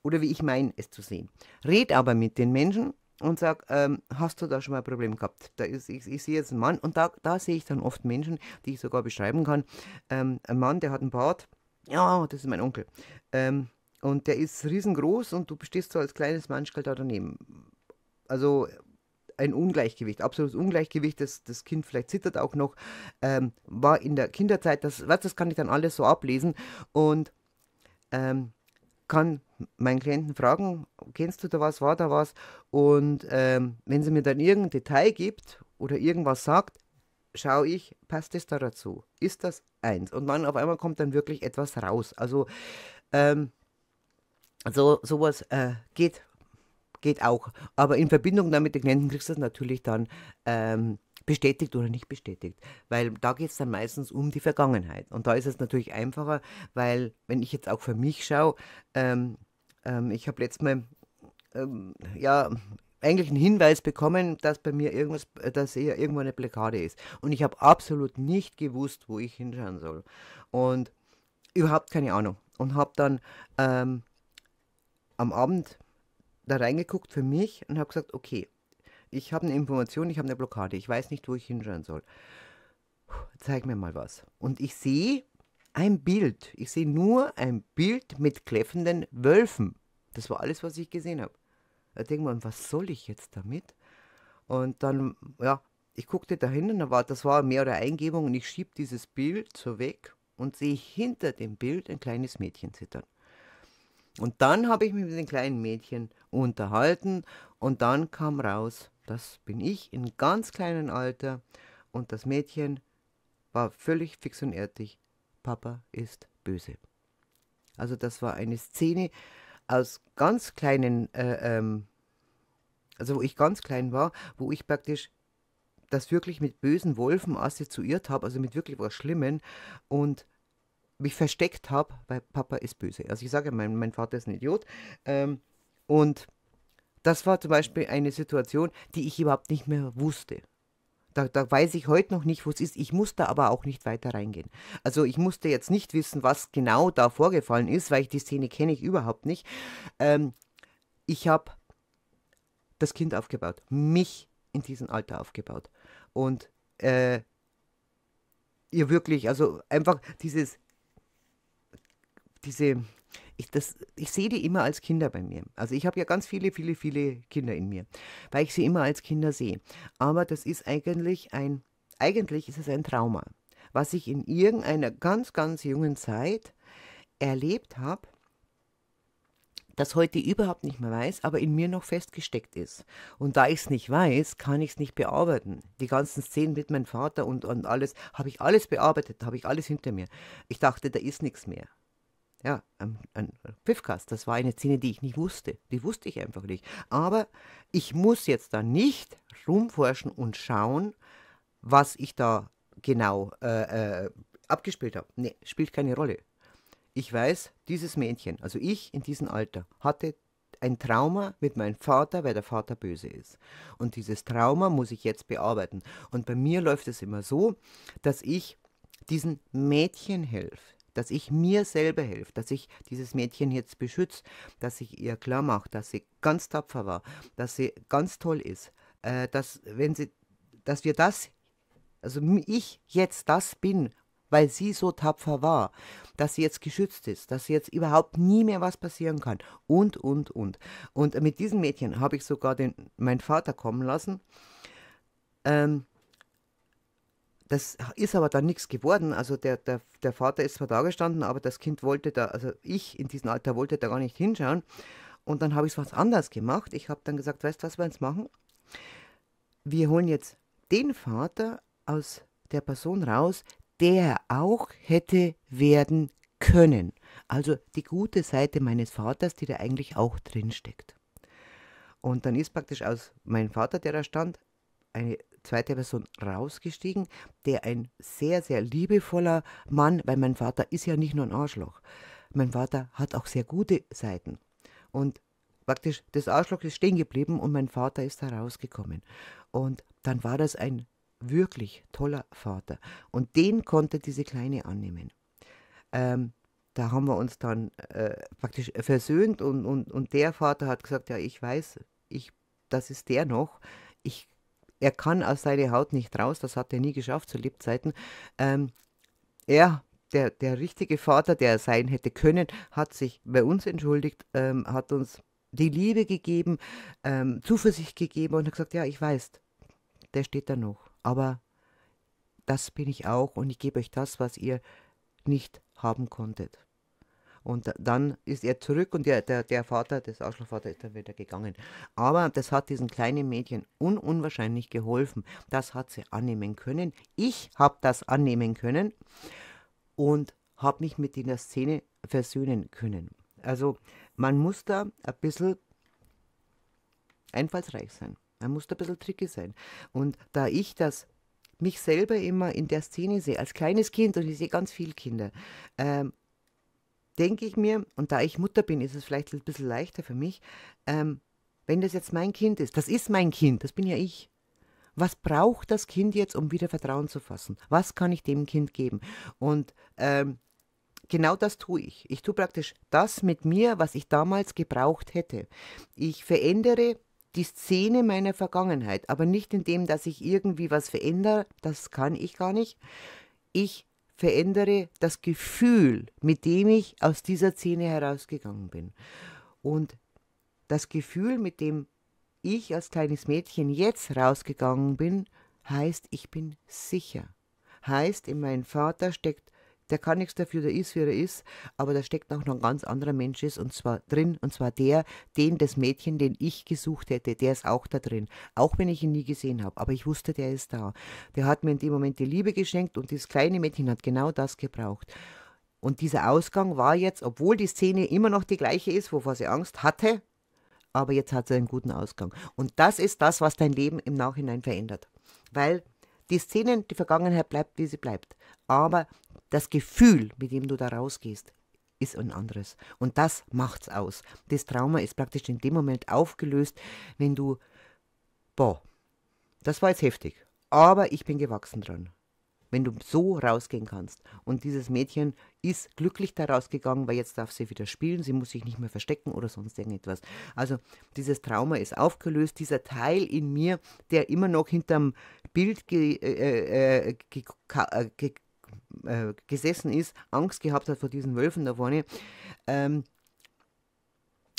Oder wie ich meine, es zu sehen. Red aber mit den Menschen und sag, ähm, hast du da schon mal ein Problem gehabt? Da ist, ich, ich sehe jetzt einen Mann und da, da sehe ich dann oft Menschen, die ich sogar beschreiben kann. Ähm, ein Mann, der hat einen Bart. Ja, das ist mein Onkel. Ähm, und der ist riesengroß und du stehst so als kleines Manschkel da daneben. Also ein Ungleichgewicht, absolutes Ungleichgewicht, das, das Kind vielleicht zittert auch noch, ähm, war in der Kinderzeit, das, was, das kann ich dann alles so ablesen und ähm, kann meinen Klienten fragen, kennst du da was, war da was und ähm, wenn sie mir dann irgendein Detail gibt oder irgendwas sagt, schaue ich, passt es da dazu? Ist das eins? Und dann auf einmal kommt dann wirklich etwas raus. Also ähm, so, sowas äh, geht geht auch. Aber in Verbindung damit, den Klienten kriegst du das natürlich dann ähm, bestätigt oder nicht bestätigt. Weil da geht es dann meistens um die Vergangenheit. Und da ist es natürlich einfacher, weil wenn ich jetzt auch für mich schaue, ähm, ähm, ich habe letztes Mal, ähm, ja, eigentlich einen Hinweis bekommen, dass bei mir irgendwas, dass hier irgendwo eine Blockade ist. Und ich habe absolut nicht gewusst, wo ich hinschauen soll. Und überhaupt keine Ahnung. Und habe dann ähm, am Abend da reingeguckt für mich und habe gesagt, okay, ich habe eine Information, ich habe eine Blockade, ich weiß nicht, wo ich hinschauen soll. Zeig mir mal was. Und ich sehe ein Bild. Ich sehe nur ein Bild mit kläffenden Wölfen. Das war alles, was ich gesehen habe. Da denke ich mir, was soll ich jetzt damit? Und dann, ja, ich guckte dahin und da war, das war mehr oder Eingebung und ich schieb dieses Bild so weg und sehe hinter dem Bild ein kleines Mädchen zittern. Und dann habe ich mich mit dem kleinen Mädchen unterhalten und dann kam raus, das bin ich in ganz kleinen Alter und das Mädchen war völlig fix und ehrlich, Papa ist böse. Also das war eine Szene aus ganz kleinen, äh, ähm, also wo ich ganz klein war, wo ich praktisch das wirklich mit bösen Wolfen assoziiert habe, also mit wirklich was Schlimmem und mich versteckt habe, weil Papa ist böse. Also ich sage, mein, mein Vater ist ein Idiot. Ähm, und das war zum Beispiel eine Situation, die ich überhaupt nicht mehr wusste. Da, da, weiß ich heute noch nicht, wo es ist. Ich musste aber auch nicht weiter reingehen. Also ich musste jetzt nicht wissen, was genau da vorgefallen ist, weil ich die Szene kenne ich überhaupt nicht. Ähm, ich habe das Kind aufgebaut, mich in diesem Alter aufgebaut. Und äh, ihr wirklich, also einfach dieses diese, ich, das, ich sehe die immer als Kinder bei mir. Also ich habe ja ganz viele, viele, viele Kinder in mir, weil ich sie immer als Kinder sehe. Aber das ist eigentlich ein, eigentlich ist es ein Trauma, was ich in irgendeiner ganz, ganz jungen Zeit erlebt habe, das heute überhaupt nicht mehr weiß, aber in mir noch festgesteckt ist. Und da ich es nicht weiß, kann ich es nicht bearbeiten. Die ganzen Szenen mit meinem Vater und, und alles, habe ich alles bearbeitet, habe ich alles hinter mir. Ich dachte, da ist nichts mehr ja, ein, an Pfiffcast. Das war eine Szene, die ich nicht wusste. Die wusste ich einfach nicht. Aber ich muss jetzt da nicht rumforschen und schauen, was ich da genau äh, äh, abgespielt habe. Nee, spielt keine Rolle. Ich weiß, dieses Mädchen, also ich in diesem Alter, hatte ein Trauma mit meinem Vater, weil der Vater böse ist. Und dieses Trauma muss ich jetzt bearbeiten. Und bei mir läuft es immer so, dass ich diesen Mädchen helfe dass ich mir selber helfe, dass ich dieses Mädchen jetzt beschütze, dass ich ihr klar mache, dass sie ganz tapfer war, dass sie ganz toll ist, äh, dass wenn sie, dass wir das, also ich jetzt das bin, weil sie so tapfer war, dass sie jetzt geschützt ist, dass sie jetzt überhaupt nie mehr was passieren kann und und und und mit diesem Mädchen habe ich sogar den meinen Vater kommen lassen. Ähm, das ist aber dann nichts geworden. Also der, der, der Vater ist zwar da gestanden, aber das Kind wollte da, also ich in diesem Alter wollte da gar nicht hinschauen. Und dann habe ich es was anders gemacht. Ich habe dann gesagt, weißt du, was wir jetzt machen? Wir holen jetzt den Vater aus der Person raus, der auch hätte werden können. Also die gute Seite meines Vaters, die da eigentlich auch drin steckt. Und dann ist praktisch aus meinem Vater, der da stand, eine zweite Person rausgestiegen, der ein sehr, sehr liebevoller Mann, weil mein Vater ist ja nicht nur ein Arschloch. Mein Vater hat auch sehr gute Seiten. Und praktisch das Arschloch ist stehen geblieben und mein Vater ist da rausgekommen. Und dann war das ein wirklich toller Vater. Und den konnte diese Kleine annehmen. Ähm, da haben wir uns dann äh, praktisch versöhnt und, und, und der Vater hat gesagt, ja, ich weiß, ich, das ist der noch, ich er kann aus seiner Haut nicht raus, das hat er nie geschafft zu Lebzeiten. Ähm, er, der, der richtige Vater, der er sein hätte können, hat sich bei uns entschuldigt, ähm, hat uns die Liebe gegeben, ähm, Zuversicht gegeben und hat gesagt, ja, ich weiß, der steht da noch. Aber das bin ich auch und ich gebe euch das, was ihr nicht haben konntet. Und dann ist er zurück und der, der, der Vater, das Ausschlagvater, ist dann wieder gegangen. Aber das hat diesen kleinen Mädchen un unwahrscheinlich geholfen. Das hat sie annehmen können. Ich habe das annehmen können und habe mich mit dieser Szene versöhnen können. Also man muss da ein bisschen einfallsreich sein. Man muss da ein bisschen tricky sein. Und da ich das mich selber immer in der Szene sehe, als kleines Kind, und ich sehe ganz viele Kinder, ähm, denke ich mir, und da ich Mutter bin, ist es vielleicht ein bisschen leichter für mich, ähm, wenn das jetzt mein Kind ist, das ist mein Kind, das bin ja ich. Was braucht das Kind jetzt, um wieder Vertrauen zu fassen? Was kann ich dem Kind geben? Und ähm, genau das tue ich. Ich tue praktisch das mit mir, was ich damals gebraucht hätte. Ich verändere die Szene meiner Vergangenheit, aber nicht in dem, dass ich irgendwie was verändere, das kann ich gar nicht. Ich verändere das Gefühl, mit dem ich aus dieser Szene herausgegangen bin. Und das Gefühl, mit dem ich als kleines Mädchen jetzt rausgegangen bin, heißt, ich bin sicher. Heißt, in meinem Vater steckt der kann nichts dafür, der ist, wie er ist, aber da steckt auch noch ein ganz anderer Mensch ist und zwar drin, und zwar der, den das Mädchen, den ich gesucht hätte, der ist auch da drin, auch wenn ich ihn nie gesehen habe, aber ich wusste, der ist da. Der hat mir in dem Moment die Liebe geschenkt und dieses kleine Mädchen hat genau das gebraucht. Und dieser Ausgang war jetzt, obwohl die Szene immer noch die gleiche ist, wovor sie Angst hatte, aber jetzt hat sie einen guten Ausgang. Und das ist das, was dein Leben im Nachhinein verändert. Weil die Szenen, die Vergangenheit bleibt, wie sie bleibt. Aber das Gefühl, mit dem du da rausgehst, ist ein anderes. Und das macht's aus. Das Trauma ist praktisch in dem Moment aufgelöst, wenn du, boah, das war jetzt heftig, aber ich bin gewachsen dran. Wenn du so rausgehen kannst. Und dieses Mädchen ist glücklich da rausgegangen, weil jetzt darf sie wieder spielen, sie muss sich nicht mehr verstecken oder sonst irgendetwas. Also dieses Trauma ist aufgelöst, dieser Teil in mir, der immer noch hinterm Bild ge, äh, äh, ge, äh, ge äh, äh, gesessen ist, Angst gehabt hat vor diesen Wölfen da vorne, ähm,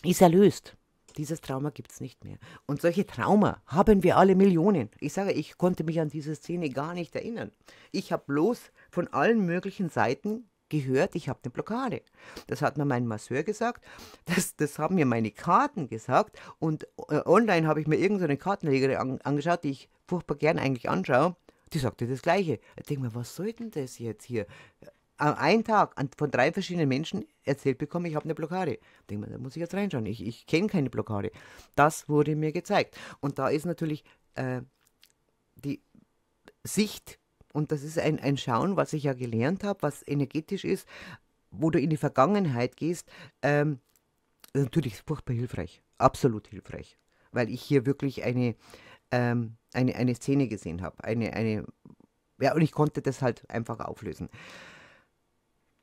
ist erlöst. Dieses Trauma gibt es nicht mehr. Und solche Trauma haben wir alle Millionen. Ich sage, ich konnte mich an diese Szene gar nicht erinnern. Ich habe bloß von allen möglichen Seiten gehört, ich habe eine Blockade. Das hat mir mein Masseur gesagt, das, das haben mir meine Karten gesagt und äh, online habe ich mir irgendeine Kartenlegerin an, angeschaut, die ich furchtbar gern eigentlich anschaue die sagte das Gleiche. Ich denke mir, was soll denn das jetzt hier? Am einen Tag von drei verschiedenen Menschen erzählt bekommen, ich habe eine Blockade. Ich denke mir, da muss ich jetzt reinschauen. Ich, ich kenne keine Blockade. Das wurde mir gezeigt. Und da ist natürlich äh, die Sicht, und das ist ein, ein Schauen, was ich ja gelernt habe, was energetisch ist, wo du in die Vergangenheit gehst, ähm, natürlich furchtbar hilfreich. Absolut hilfreich. Weil ich hier wirklich eine. Ähm, eine, eine Szene gesehen habe. Eine, eine, ja, und ich konnte das halt einfach auflösen.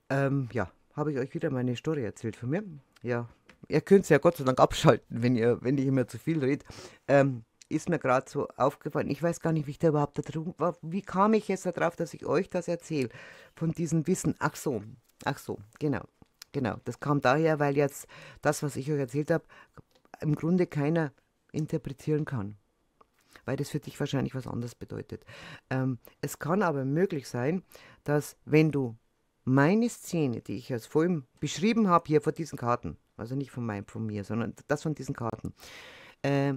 Ähm, ja, habe ich euch wieder meine Story erzählt von mir. Ja, ihr könnt es ja Gott sei Dank abschalten, wenn, ihr, wenn ich immer zu viel rede. Ähm, ist mir gerade so aufgefallen. Ich weiß gar nicht, wie ich da überhaupt da drum war. Wie kam ich jetzt darauf, dass ich euch das erzähle? Von diesem Wissen. Ach so, ach so, genau. Genau, das kam daher, weil jetzt das, was ich euch erzählt habe, im Grunde keiner interpretieren kann weil das für dich wahrscheinlich was anderes bedeutet. Ähm, es kann aber möglich sein, dass wenn du meine Szene, die ich jetzt vorhin beschrieben habe, hier vor diesen Karten, also nicht von, mein, von mir, sondern das von diesen Karten, äh,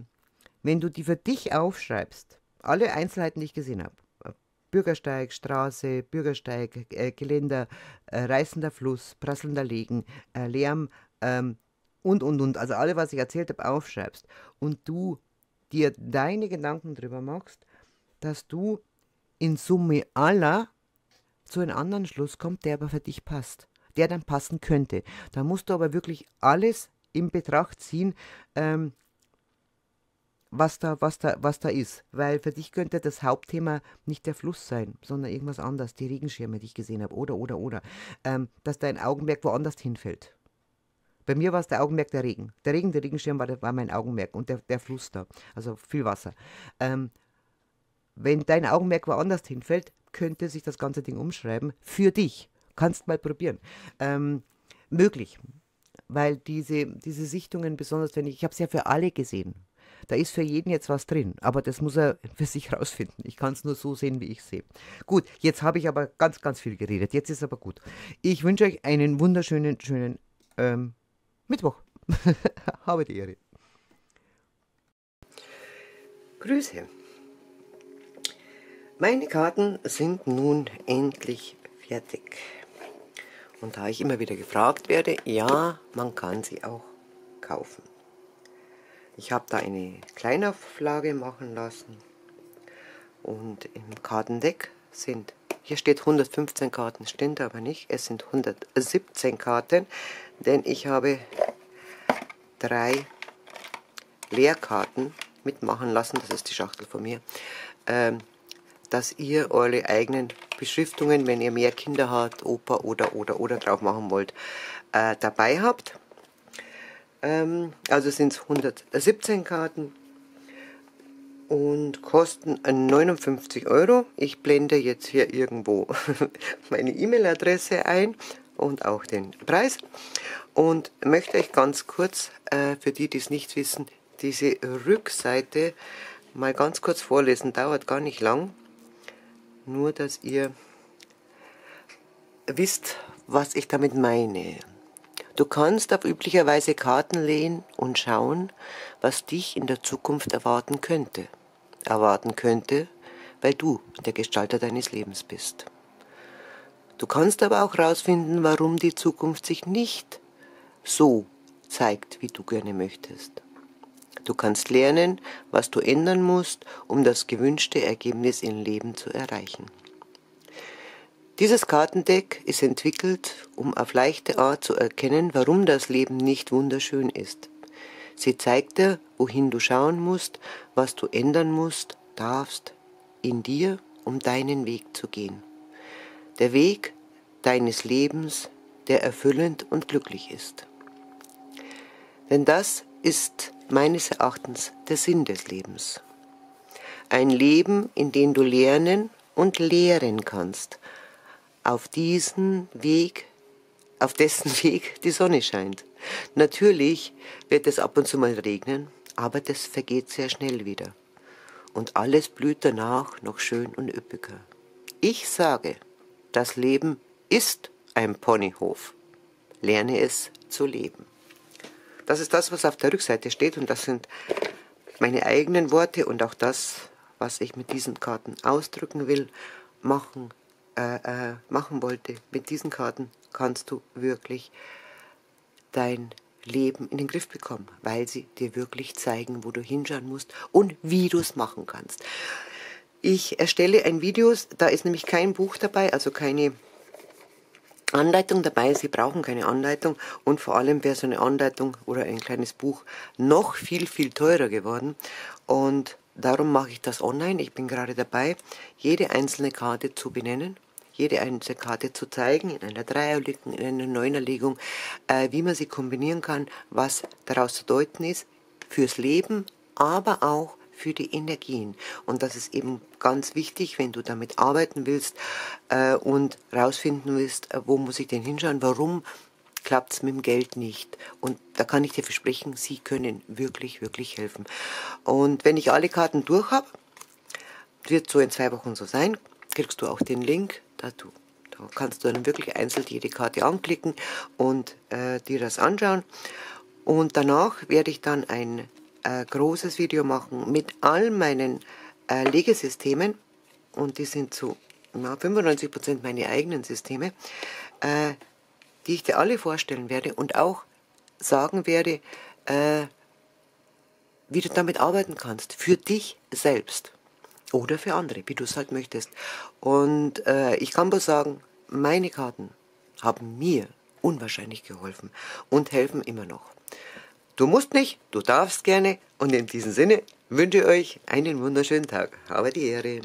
wenn du die für dich aufschreibst, alle Einzelheiten, die ich gesehen habe, äh, Bürgersteig, Straße, Bürgersteig, äh, Geländer, äh, reißender Fluss, prasselnder Legen, äh, Lärm, ähm, und, und, und, also alle, was ich erzählt habe, aufschreibst und du dir deine Gedanken darüber machst, dass du in Summe aller zu einem anderen Schluss kommst, der aber für dich passt, der dann passen könnte. Da musst du aber wirklich alles in Betracht ziehen, ähm, was da, was da, was da ist. Weil für dich könnte das Hauptthema nicht der Fluss sein, sondern irgendwas anderes, die Regenschirme, die ich gesehen habe, oder, oder, oder. Ähm, dass dein Augenmerk woanders hinfällt. Bei mir war es der Augenmerk der Regen. Der Regen, der Regenschirm war, war mein Augenmerk und der, der Fluss da, also viel Wasser. Ähm, wenn dein Augenmerk woanders hinfällt, könnte sich das ganze Ding umschreiben für dich. Kannst mal probieren. Ähm, möglich, weil diese, diese Sichtungen, besonders wenn ich, ich habe es ja für alle gesehen. Da ist für jeden jetzt was drin, aber das muss er für sich rausfinden. Ich kann es nur so sehen, wie ich sehe. Gut, jetzt habe ich aber ganz, ganz viel geredet. Jetzt ist aber gut. Ich wünsche euch einen wunderschönen, schönen ähm, Mittwoch. <laughs> Habe die Ehre. Grüße. Meine Karten sind nun endlich fertig. Und da ich immer wieder gefragt werde, ja, man kann sie auch kaufen. Ich habe da eine Kleinauflage machen lassen und im Kartendeck sind hier steht 115 Karten, stimmt aber nicht. Es sind 117 Karten, denn ich habe drei Leerkarten mitmachen lassen. Das ist die Schachtel von mir. Ähm, dass ihr eure eigenen Beschriftungen, wenn ihr mehr Kinder habt, Opa oder oder oder drauf machen wollt, äh, dabei habt. Ähm, also sind es 117 Karten und kosten 59 Euro. Ich blende jetzt hier irgendwo <laughs> meine E-Mail-Adresse ein und auch den Preis und möchte euch ganz kurz, äh, für die, die es nicht wissen, diese Rückseite mal ganz kurz vorlesen. Dauert gar nicht lang, nur dass ihr wisst, was ich damit meine. Du kannst auf üblicherweise Karten lehnen und schauen, was dich in der Zukunft erwarten könnte erwarten könnte, weil du der Gestalter deines Lebens bist. Du kannst aber auch herausfinden, warum die Zukunft sich nicht so zeigt, wie du gerne möchtest. Du kannst lernen, was du ändern musst, um das gewünschte Ergebnis im Leben zu erreichen. Dieses Kartendeck ist entwickelt, um auf leichte Art zu erkennen, warum das Leben nicht wunderschön ist, Sie zeigt dir, wohin du schauen musst, was du ändern musst, darfst, in dir, um deinen Weg zu gehen. Der Weg deines Lebens, der erfüllend und glücklich ist. Denn das ist meines Erachtens der Sinn des Lebens. Ein Leben, in dem du lernen und lehren kannst, auf diesen Weg auf dessen <laughs> Weg die Sonne scheint. Natürlich wird es ab und zu mal regnen, aber das vergeht sehr schnell wieder. Und alles blüht danach noch schön und üppiger. Ich sage, das Leben ist ein Ponyhof. Lerne es zu leben. Das ist das, was auf der Rückseite steht und das sind meine eigenen Worte und auch das, was ich mit diesen Karten ausdrücken will, machen, äh, äh, machen wollte mit diesen Karten kannst du wirklich dein Leben in den Griff bekommen, weil sie dir wirklich zeigen, wo du hinschauen musst und wie du es machen kannst. Ich erstelle ein Video, da ist nämlich kein Buch dabei, also keine Anleitung dabei. Sie brauchen keine Anleitung und vor allem wäre so eine Anleitung oder ein kleines Buch noch viel, viel teurer geworden. Und darum mache ich das online. Ich bin gerade dabei, jede einzelne Karte zu benennen jede einzelne Karte zu zeigen, in einer Dreierlegung, in einer Neunerlegung, äh, wie man sie kombinieren kann, was daraus zu deuten ist, fürs Leben, aber auch für die Energien. Und das ist eben ganz wichtig, wenn du damit arbeiten willst äh, und rausfinden willst, äh, wo muss ich denn hinschauen, warum klappt es mit dem Geld nicht. Und da kann ich dir versprechen, sie können wirklich, wirklich helfen. Und wenn ich alle Karten durch habe, wird so in zwei Wochen so sein, kriegst du auch den Link dazu. Da kannst du dann wirklich einzeln jede Karte anklicken und äh, dir das anschauen. Und danach werde ich dann ein äh, großes Video machen mit all meinen äh, Legesystemen. Und die sind zu na, 95% meine eigenen Systeme, äh, die ich dir alle vorstellen werde und auch sagen werde, äh, wie du damit arbeiten kannst, für dich selbst. Oder für andere, wie du es halt möchtest. Und äh, ich kann bloß sagen, meine Karten haben mir unwahrscheinlich geholfen und helfen immer noch. Du musst nicht, du darfst gerne. Und in diesem Sinne wünsche ich euch einen wunderschönen Tag. Habe die Ehre.